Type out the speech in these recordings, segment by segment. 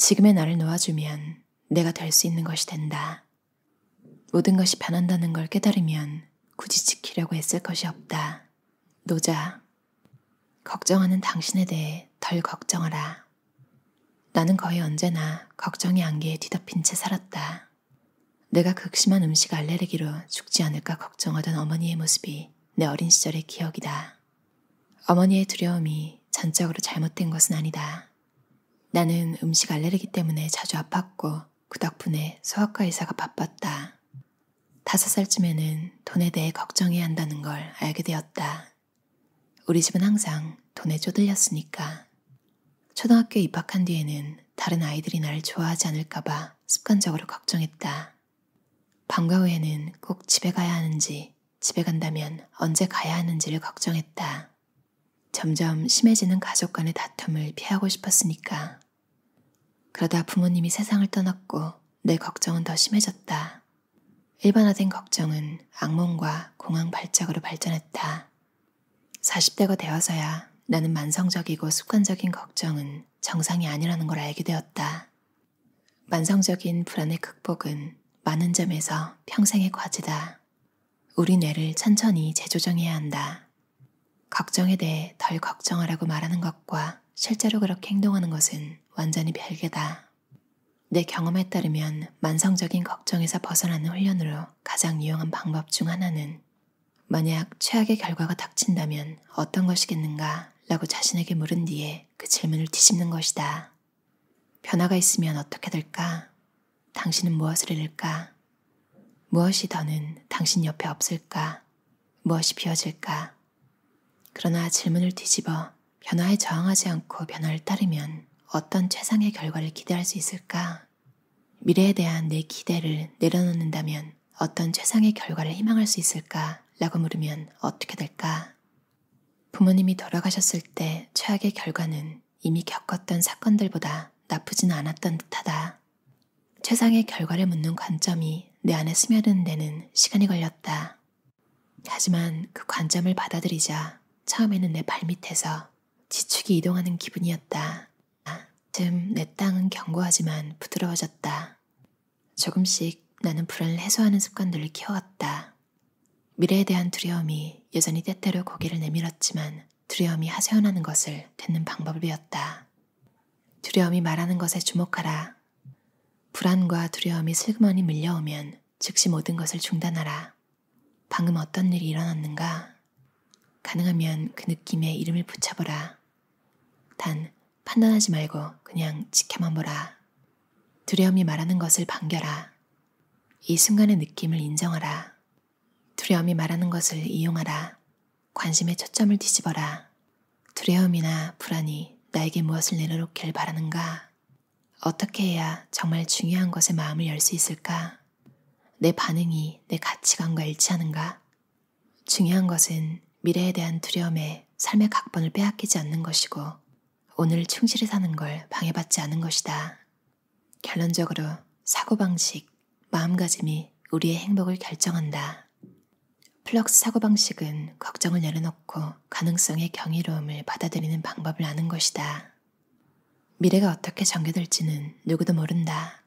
지금의 나를 놓아주면 내가 될 수 있는 것이 된다. 모든 것이 변한다는 걸 깨달으면 굳이 지키려고 애쓸 것이 없다. 노자. 걱정하는 당신에 대해 덜 걱정하라. 나는 거의 언제나 걱정의 안개에 뒤덮인 채 살았다. 내가 극심한 음식 알레르기로 죽지 않을까 걱정하던 어머니의 모습이 내 어린 시절의 기억이다. 어머니의 두려움이 전적으로 잘못된 것은 아니다. 나는 음식 알레르기 때문에 자주 아팠고 그 덕분에 소아과 의사가 바빴다. 다섯 살쯤에는 돈에 대해 걱정해야 한다는 걸 알게 되었다. 우리 집은 항상 돈에 쪼들렸으니까. 초등학교에 입학한 뒤에는 다른 아이들이 나를 좋아하지 않을까봐 습관적으로 걱정했다. 방과 후에는 꼭 집에 가야 하는지, 집에 간다면 언제 가야 하는지를 걱정했다. 점점 심해지는 가족 간의 다툼을 피하고 싶었으니까. 그러다 부모님이 세상을 떠났고 내 걱정은 더 심해졌다. 일반화된 걱정은 악몽과 공황 발작으로 발전했다. 40대가 되어서야 나는 만성적이고 습관적인 걱정은 정상이 아니라는 걸 알게 되었다. 만성적인 불안의 극복은 많은 점에서 평생의 과제다. 우리 뇌를 천천히 재조정해야 한다. 걱정에 대해 덜 걱정하라고 말하는 것과 실제로 그렇게 행동하는 것은 완전히 별개다. 내 경험에 따르면 만성적인 걱정에서 벗어나는 훈련으로 가장 유용한 방법 중 하나는 만약 최악의 결과가 닥친다면 어떤 것이겠는가 라고 자신에게 물은 뒤에 그 질문을 뒤집는 것이다. 변화가 있으면 어떻게 될까? 당신은 무엇을 잃을까? 무엇이 더는 당신 옆에 없을까? 무엇이 비어질까? 그러나 질문을 뒤집어 변화에 저항하지 않고 변화를 따르면 어떤 최상의 결과를 기대할 수 있을까? 미래에 대한 내 기대를 내려놓는다면 어떤 최상의 결과를 희망할 수 있을까? 라고 물으면 어떻게 될까? 부모님이 돌아가셨을 때 최악의 결과는 이미 겪었던 사건들보다 나쁘진 않았던 듯하다. 최상의 결과를 묻는 관점이 내 안에 스며드는 데는 시간이 걸렸다. 하지만 그 관점을 받아들이자 처음에는 내 발밑에서 지축이 이동하는 기분이었다. 그때쯤 내 땅은 견고하지만 부드러워졌다. 조금씩 나는 불안을 해소하는 습관들을 키워왔다. 미래에 대한 두려움이 여전히 때때로 고개를 내밀었지만 두려움이 하소연하는 것을 듣는 방법을 배웠다. 두려움이 말하는 것에 주목하라. 불안과 두려움이 슬그머니 밀려오면 즉시 모든 것을 중단하라. 방금 어떤 일이 일어났는가? 가능하면 그 느낌에 이름을 붙여보라. 단, 판단하지 말고 그냥 지켜만 보라. 두려움이 말하는 것을 반겨라. 이 순간의 느낌을 인정하라. 두려움이 말하는 것을 이용하라. 관심의 초점을 뒤집어라. 두려움이나 불안이 나에게 무엇을 내려놓길 바라는가? 어떻게 해야 정말 중요한 것에 마음을 열 수 있을까? 내 반응이 내 가치관과 일치하는가? 중요한 것은 미래에 대한 두려움에 삶의 각본을 빼앗기지 않는 것이고, 오늘 충실히 사는 걸 방해받지 않은 것이다. 결론적으로 사고방식, 마음가짐이 우리의 행복을 결정한다. 플럭스 사고방식은 걱정을 내려놓고 가능성의 경이로움을 받아들이는 방법을 아는 것이다. 미래가 어떻게 전개될지는 누구도 모른다.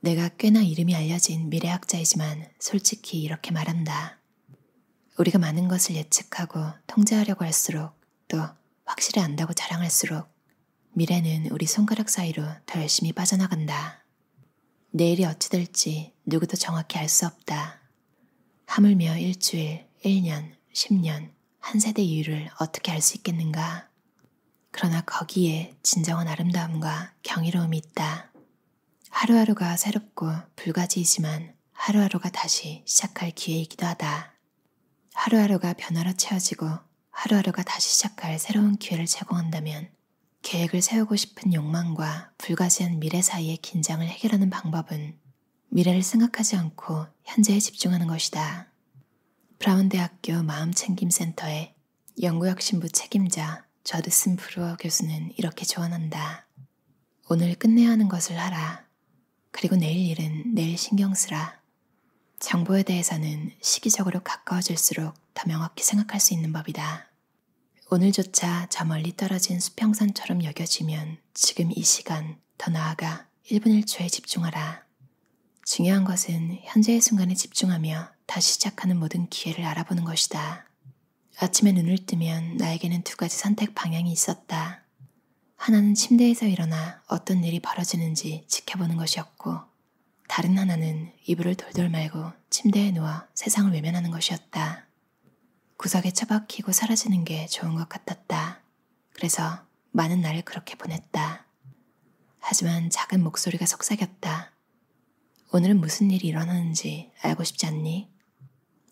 내가 꽤나 이름이 알려진 미래학자이지만 솔직히 이렇게 말한다. 우리가 많은 것을 예측하고 통제하려고 할수록 또 확실히 안다고 자랑할수록 미래는 우리 손가락 사이로 더 열심히 빠져나간다. 내일이 어찌 될지 누구도 정확히 알 수 없다. 하물며 일주일, 1년, 10년, 한 세대 이유를 어떻게 알 수 있겠는가? 그러나 거기에 진정한 아름다움과 경이로움이 있다. 하루하루가 새롭고 불가지이지만 하루하루가 다시 시작할 기회이기도 하다. 하루하루가 변화로 채워지고 하루하루가 다시 시작할 새로운 기회를 제공한다면 계획을 세우고 싶은 욕망과 불가시한 미래 사이의 긴장을 해결하는 방법은 미래를 생각하지 않고 현재에 집중하는 것이다. 브라운 대학교 마음챙김센터의 연구혁신부 책임자 저드슨 브루어 교수는 이렇게 조언한다. 오늘 끝내야 하는 것을 하라. 그리고 내일 일은 내일 신경 쓰라. 정보에 대해서는 시기적으로 가까워질수록 더 명확히 생각할 수 있는 법이다. 오늘조차 저 멀리 떨어진 수평선처럼 여겨지면 지금 이 시간 더 나아가 1분 1초에 집중하라. 중요한 것은 현재의 순간에 집중하며 다시 시작하는 모든 기회를 알아보는 것이다. 아침에 눈을 뜨면 나에게는 두 가지 선택 방향이 있었다. 하나는 침대에서 일어나 어떤 일이 벌어지는지 지켜보는 것이었고, 다른 하나는 이불을 돌돌 말고 침대에 누워 세상을 외면하는 것이었다. 구석에 처박히고 사라지는 게 좋은 것 같았다. 그래서 많은 날을 그렇게 보냈다. 하지만 작은 목소리가 속삭였다. 오늘은 무슨 일이 일어나는지 알고 싶지 않니?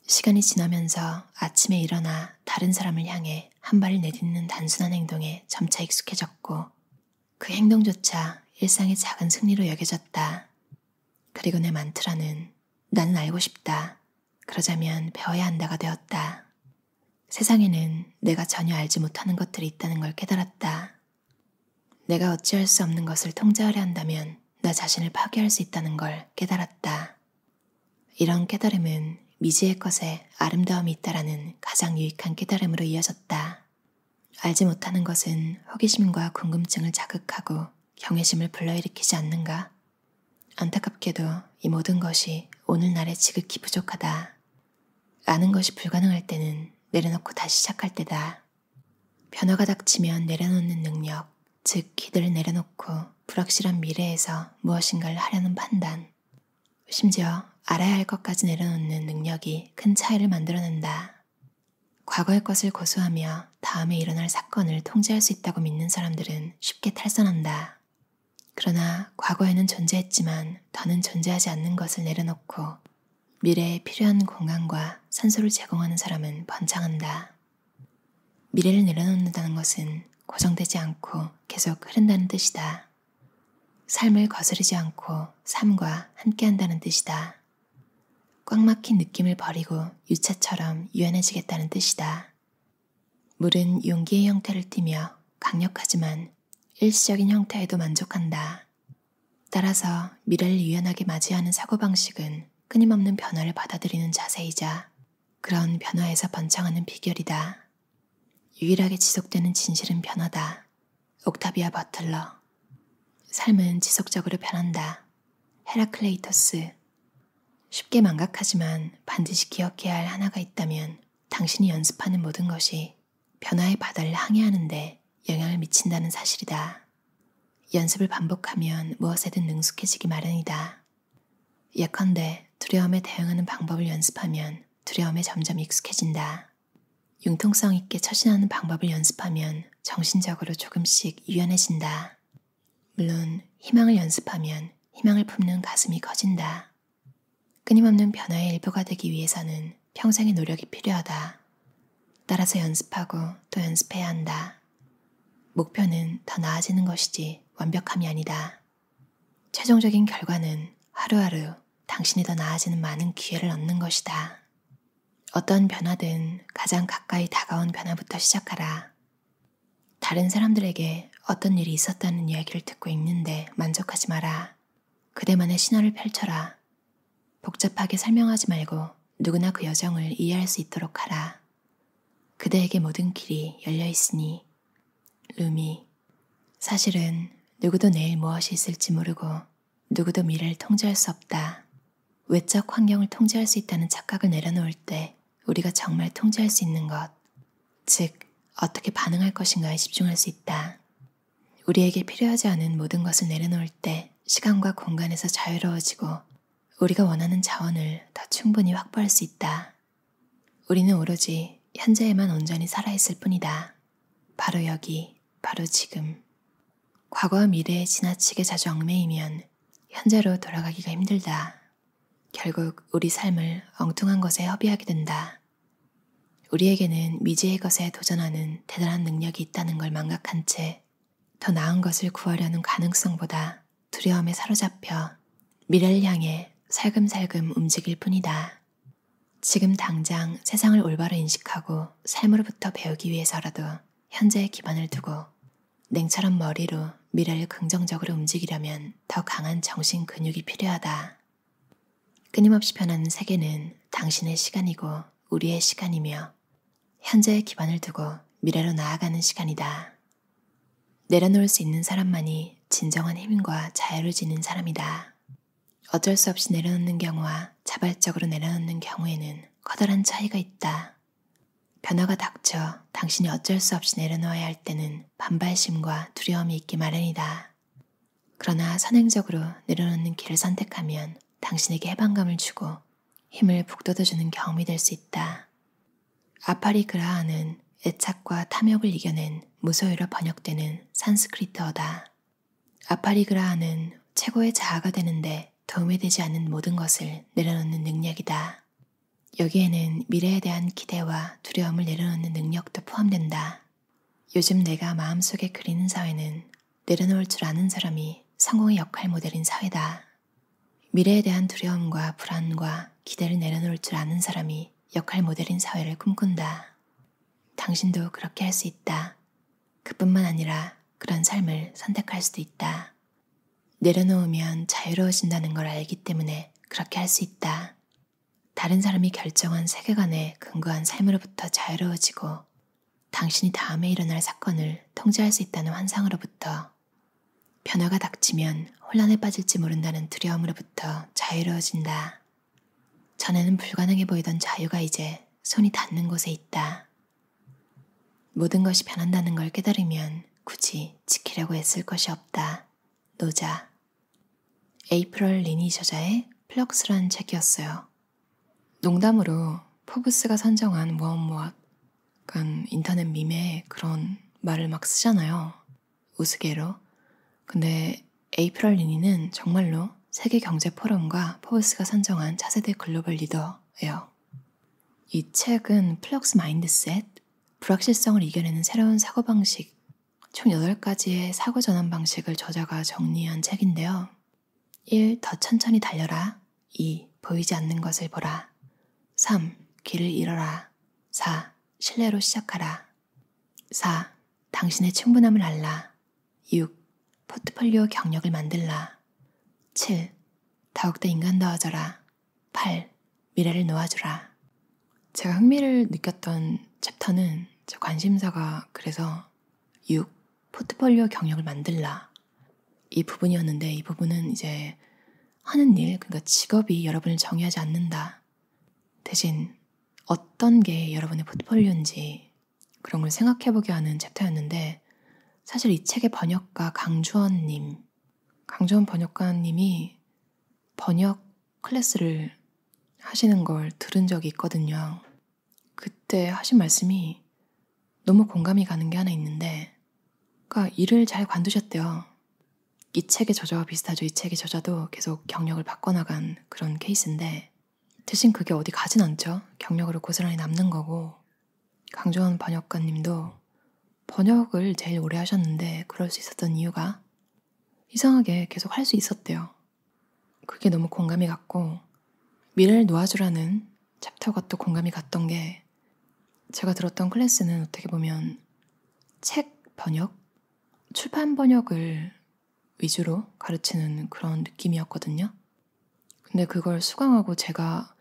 시간이 지나면서 아침에 일어나 다른 사람을 향해 한 발을 내딛는 단순한 행동에 점차 익숙해졌고 그 행동조차 일상의 작은 승리로 여겨졌다. 그리고 내 만트라는 나는 알고 싶다. 그러자면 배워야 한다가 되었다. 세상에는 내가 전혀 알지 못하는 것들이 있다는 걸 깨달았다. 내가 어찌할 수 없는 것을 통제하려 한다면 나 자신을 파괴할 수 있다는 걸 깨달았다. 이런 깨달음은 미지의 것에 아름다움이 있다라는 가장 유익한 깨달음으로 이어졌다. 알지 못하는 것은 호기심과 궁금증을 자극하고 경외심을 불러일으키지 않는가? 안타깝게도 이 모든 것이 오늘날에 지극히 부족하다. 아는 것이 불가능할 때는 내려놓고 다시 시작할 때다. 변화가 닥치면 내려놓는 능력, 즉 기대를 내려놓고 불확실한 미래에서 무엇인가를 하려는 판단, 심지어 알아야 할 것까지 내려놓는 능력이 큰 차이를 만들어낸다. 과거의 것을 고수하며 다음에 일어날 사건을 통제할 수 있다고 믿는 사람들은 쉽게 탈선한다. 그러나 과거에는 존재했지만 더는 존재하지 않는 것을 내려놓고 미래에 필요한 공간과 산소를 제공하는 사람은 번창한다. 미래를 내려놓는다는 것은 고정되지 않고 계속 흐른다는 뜻이다. 삶을 거스르지 않고 삶과 함께한다는 뜻이다. 꽉 막힌 느낌을 버리고 유차처럼 유연해지겠다는 뜻이다. 물은 용기의 형태를 띠며 강력하지만 일시적인 형태에도 만족한다. 따라서 미래를 유연하게 맞이하는 사고방식은 끊임없는 변화를 받아들이는 자세이자 그런 변화에서 번창하는 비결이다. 유일하게 지속되는 진실은 변화다. 옥타비아 버틀러. 삶은 지속적으로 변한다. 헤라클레이터스. 쉽게 망각하지만 반드시 기억해야 할 하나가 있다면 당신이 연습하는 모든 것이 변화의 바다를 항해하는데 영향을 미친다는 사실이다. 연습을 반복하면 무엇에든 능숙해지기 마련이다. 예컨대 두려움에 대응하는 방법을 연습하면 두려움에 점점 익숙해진다. 융통성 있게 처신하는 방법을 연습하면 정신적으로 조금씩 유연해진다. 물론 희망을 연습하면 희망을 품는 가슴이 커진다. 끊임없는 변화의 일부가 되기 위해서는 평생의 노력이 필요하다. 따라서 연습하고 또 연습해야 한다. 목표는 더 나아지는 것이지 완벽함이 아니다. 최종적인 결과는 하루하루 당신이 더 나아지는 많은 기회를 얻는 것이다. 어떤 변화든 가장 가까이 다가온 변화부터 시작하라. 다른 사람들에게 어떤 일이 있었다는 이야기를 듣고 있는데 만족하지 마라. 그대만의 신화를 펼쳐라. 복잡하게 설명하지 말고 누구나 그 여정을 이해할 수 있도록 하라. 그대에게 모든 길이 열려 있으니. 루미. 사실은 누구도 내일 무엇이 있을지 모르고 누구도 미래를 통제할 수 없다. 외적 환경을 통제할 수 있다는 착각을 내려놓을 때 우리가 정말 통제할 수 있는 것, 즉, 어떻게 반응할 것인가에 집중할 수 있다. 우리에게 필요하지 않은 모든 것을 내려놓을 때 시간과 공간에서 자유로워지고 우리가 원하는 자원을 더 충분히 확보할 수 있다. 우리는 오로지 현재에만 온전히 살아있을 뿐이다. 바로 여기, 바로 지금. 과거와 미래에 지나치게 자주 얽매이면 현재로 돌아가기가 힘들다. 결국 우리 삶을 엉뚱한 것에 허비하게 된다. 우리에게는 미지의 것에 도전하는 대단한 능력이 있다는 걸 망각한 채 더 나은 것을 구하려는 가능성보다 두려움에 사로잡혀 미래를 향해 살금살금 움직일 뿐이다. 지금 당장 세상을 올바로 인식하고 삶으로부터 배우기 위해서라도 현재의 기반을 두고 냉철한 머리로 미래를 긍정적으로 움직이려면 더 강한 정신 근육이 필요하다. 끊임없이 변하는 세계는 당신의 시간이고 우리의 시간이며 현재의 기반을 두고 미래로 나아가는 시간이다. 내려놓을 수 있는 사람만이 진정한 힘과 자유를 지닌 사람이다. 어쩔 수 없이 내려놓는 경우와 자발적으로 내려놓는 경우에는 커다란 차이가 있다. 변화가 닥쳐 당신이 어쩔 수 없이 내려놓아야 할 때는 반발심과 두려움이 있기 마련이다. 그러나 선행적으로 내려놓는 길을 선택하면 당신에게 해방감을 주고 힘을 북돋아주는 경험이 될 수 있다. 아파리 그라하는 애착과 탐욕을 이겨낸 무소유로 번역되는 산스크리트어다. 아파리 그라하는 최고의 자아가 되는데 도움이 되지 않는 모든 것을 내려놓는 능력이다. 여기에는 미래에 대한 기대와 두려움을 내려놓는 능력도 포함된다. 요즘 내가 마음속에 그리는 사회는 내려놓을 줄 아는 사람이 성공의 역할 모델인 사회다. 미래에 대한 두려움과 불안과 기대를 내려놓을 줄 아는 사람이 역할 모델인 사회를 꿈꾼다. 당신도 그렇게 할 수 있다. 그뿐만 아니라 그런 삶을 선택할 수도 있다. 내려놓으면 자유로워진다는 걸 알기 때문에 그렇게 할 수 있다. 다른 사람이 결정한 세계관에 근거한 삶으로부터 자유로워지고 당신이 다음에 일어날 사건을 통제할 수 있다는 환상으로부터 변화가 닥치면 혼란에 빠질지 모른다는 두려움으로부터 자유로워진다. 전에는 불가능해 보이던 자유가 이제 손이 닿는 곳에 있다. 모든 것이 변한다는 걸 깨달으면 굳이 지키려고 애쓸 것이 없다. 노자. 에이프럴 리니 저자의 플럭스라는 책이었어요. 농담으로 포브스가 선정한 무엇 무엇, 그러 인터넷 밈에 그런 말을 막 쓰잖아요. 우스개로 근데 에이프럴 리니는 정말로 세계 경제 포럼과 포브스가 선정한 차세대 글로벌 리더예요. 이 책은 플럭스 마인드셋, 불확실성을 이겨내는 새로운 사고방식, 총 8가지의 사고 전환 방식을 저자가 정리한 책인데요. 1. 더 천천히 달려라. 2. 보이지 않는 것을 보라. 3. 길을 잃어라. 4. 신뢰로 시작하라. 4. 당신의 충분함을 알라. 6. 포트폴리오 경력을 만들라. 7. 더욱더 인간다워져라. 8. 미래를 놓아주라. 제가 흥미를 느꼈던 챕터는 제 관심사가 그래서 6. 포트폴리오 경력을 만들라. 이 부분이었는데 이 부분은 이제 하는 일, 그러니까 직업이 여러분을 정의하지 않는다. 대신 어떤 게 여러분의 포트폴리오인지 그런 걸 생각해보게 하는 챕터였는데 사실 이 책의 번역가 강주원님, 강주원 번역가님이 번역 클래스를 하시는 걸 들은 적이 있거든요. 그때 하신 말씀이 너무 공감이 가는 게 하나 있는데, 그러니까 일을 잘 관두셨대요. 이 책의 저자와 비슷하죠. 이 책의 저자도 계속 경력을 바꿔나간 그런 케이스인데, 대신 그게 어디 가진 않죠. 경력으로 고스란히 남는 거고, 강주원 번역가님도 번역을 제일 오래 하셨는데 그럴 수 있었던 이유가 이상하게 계속 할 수 있었대요. 그게 너무 공감이 갔고 미래를 놓아주라는 챕터가 또 공감이 갔던 게 제가 들었던 클래스는 어떻게 보면 책 번역, 출판 번역을 위주로 가르치는 그런 느낌이었거든요. 근데 그걸 수강하고 제가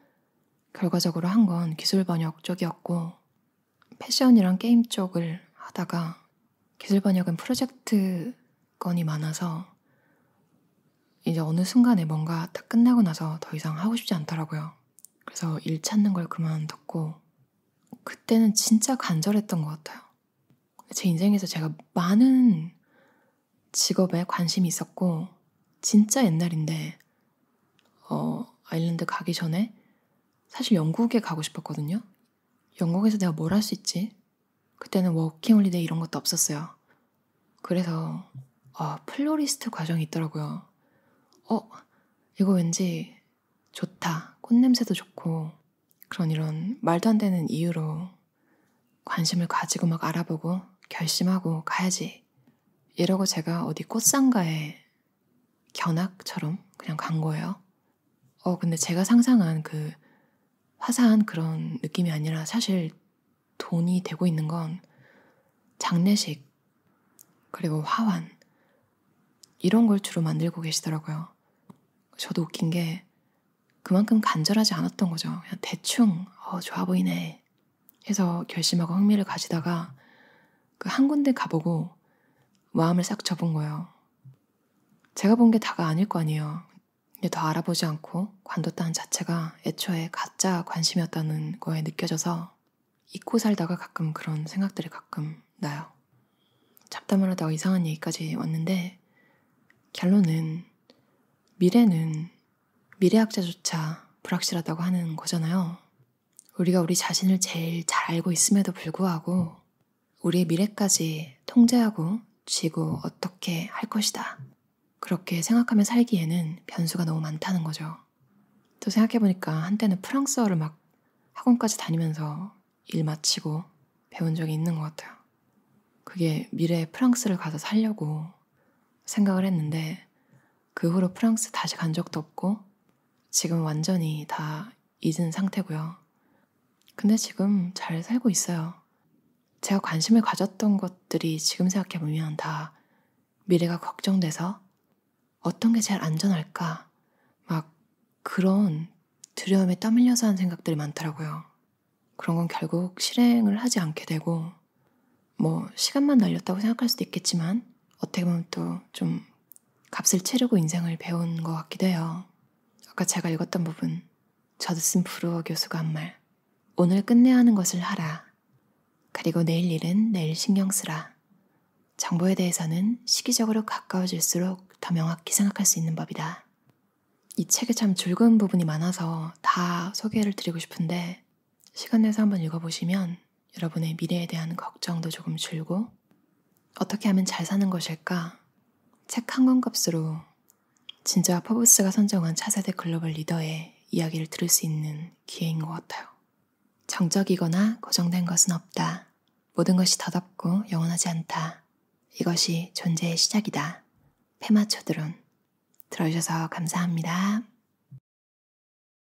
결과적으로 한 건 기술 번역 쪽이었고 패션이랑 게임 쪽을 하다가 기술 번역은 프로젝트 건이 많아서 이제 어느 순간에 뭔가 다 끝나고 나서 더 이상 하고 싶지 않더라고요. 그래서 일 찾는 걸 그만뒀고 그때는 진짜 간절했던 것 같아요. 제 인생에서 제가 많은 직업에 관심이 있었고 진짜 옛날인데 어, 아일랜드 가기 전에 사실 영국에 가고 싶었거든요. 영국에서 내가 뭘 할 수 있지? 그때는 워킹홀리데이 이런 것도 없었어요. 그래서 아, 플로리스트 과정이 있더라고요. 어, 이거 왠지 좋다. 꽃냄새도 좋고 그런 이런 말도 안 되는 이유로 관심을 가지고 막 알아보고 결심하고 가야지. 이러고 제가 어디 꽃상가에 견학처럼 그냥 간 거예요. 어, 근데 제가 상상한 그 화사한 그런 느낌이 아니라 사실 돈이 되고 있는 건 장례식, 그리고 화환, 이런 걸 주로 만들고 계시더라고요. 저도 웃긴 게 그만큼 간절하지 않았던 거죠. 그냥 대충, 어, 좋아 보이네. 해서 결심하고 흥미를 가지다가 그 한 군데 가보고 마음을 싹 접은 거예요. 제가 본 게 다가 아닐 거 아니에요. 근데 더 알아보지 않고 관뒀다는 자체가 애초에 가짜 관심이었다는 거에 느껴져서 잊고 살다가 가끔 그런 생각들이 가끔 나요. 잡담을 하다가 이상한 얘기까지 왔는데, 결론은 미래는 미래학자조차 불확실하다고 하는 거잖아요. 우리가 우리 자신을 제일 잘 알고 있음에도 불구하고, 우리의 미래까지 통제하고 쥐고 어떻게 할 것이다. 그렇게 생각하며 살기에는 변수가 너무 많다는 거죠. 또 생각해보니까 한때는 프랑스어를 막 학원까지 다니면서 일 마치고 배운 적이 있는 것 같아요. 그게 미래에 프랑스를 가서 살려고 생각을 했는데 그 후로 프랑스 다시 간 적도 없고 지금 완전히 다 잊은 상태고요. 근데 지금 잘 살고 있어요. 제가 관심을 가졌던 것들이 지금 생각해보면 다 미래가 걱정돼서 어떤 게 제일 안전할까 막 그런 두려움에 떠밀려서 한 생각들이 많더라고요. 그런 건 결국 실행을 하지 않게 되고, 뭐, 시간만 날렸다고 생각할 수도 있겠지만, 어떻게 보면 또 좀 값을 치르고 인생을 배운 것 같기도 해요. 아까 제가 읽었던 부분, 저드슨 브루어 교수가 한 말, 오늘 끝내야 하는 것을 하라. 그리고 내일 일은 내일 신경 쓰라. 정보에 대해서는 시기적으로 가까워질수록 더 명확히 생각할 수 있는 법이다. 이 책에 참 즐거운 부분이 많아서 다 소개를 드리고 싶은데 시간 내서 한번 읽어보시면 여러분의 미래에 대한 걱정도 조금 줄고 어떻게 하면 잘 사는 것일까? 책 한 권 값으로 진짜 퍼브스가 선정한 차세대 글로벌 리더의 이야기를 들을 수 있는 기회인 것 같아요. 정적이거나 고정된 것은 없다. 모든 것이 더덥고 영원하지 않다. 이것이 존재의 시작이다. 페마초드론. 들어주셔서 감사합니다.